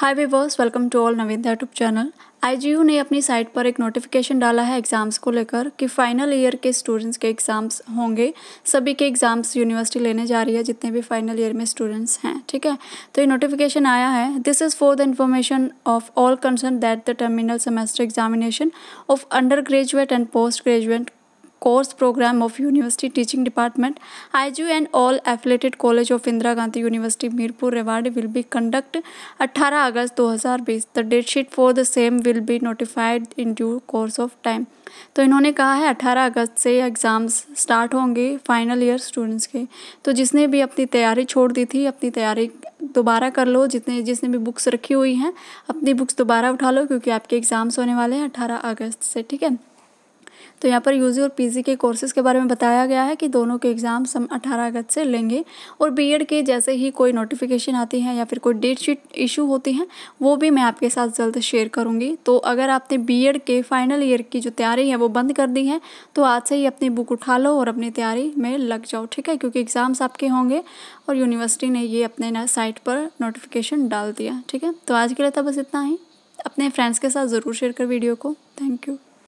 Hi viewers welcome to all Naveen YouTube channel IGU ने अपनी site पर एक नोटिफिकेशन डाला है एग्ज़ाम्स को लेकर कि फ़ाइनल ईयर के स्टूडेंट्स के एग्ज़ाम्स होंगे सभी के एग्ज़ाम्स यूनिवर्सिटी लेने जा रही है जितने भी फाइनल ईयर में स्टूडेंट्स हैं ठीक है तो ये नोटिफिकेशन आया है this is for the information of all concern that the terminal semester examination of under graduate and post graduate course program of University Teaching Department, IGU and all affiliated college of Indira Gandhi University, Mirpur, Rewari will be conducted 18 August 2020. The date sheet for the same will be notified in due course of time. तो इन्होंने कहा है 18 अगस्त से exams start होंगे final year students के तो जिसने भी अपनी तैयारी छोड़ दी थी अपनी तैयारी दोबारा कर लो जितने जिसने भी बुक्स रखी हुई हैं अपनी बुक्स दोबारा उठा लो क्योंकि आपके एग्ज़ाम्स होने वाले हैं 18 अगस्त से ठीक है तो यहाँ पर यूजी और पीजी के कोर्सेज़ के बारे में बताया गया है कि दोनों के एग्ज़ाम हम अठारह अगस्त से लेंगे और बीएड के जैसे ही कोई नोटिफिकेशन आती है या फिर कोई डेट शीट इशू होती है वो भी मैं आपके साथ जल्द शेयर करूँगी तो अगर आपने बी के फाइनल ईयर की जो तैयारी है वो बंद कर दी है तो आज से ही अपनी बुक उठा लो और अपनी तैयारी में लग जाओ ठीक है क्योंकि एग्ज़ाम्स आपके होंगे और यूनिवर्सिटी ने ये अपने साइट पर नोटिफिकेशन डाल दिया ठीक है तो आज के लिए था बस इतना ही अपने फ्रेंड्स के साथ ज़रूर शेयर कर वीडियो को थैंक यू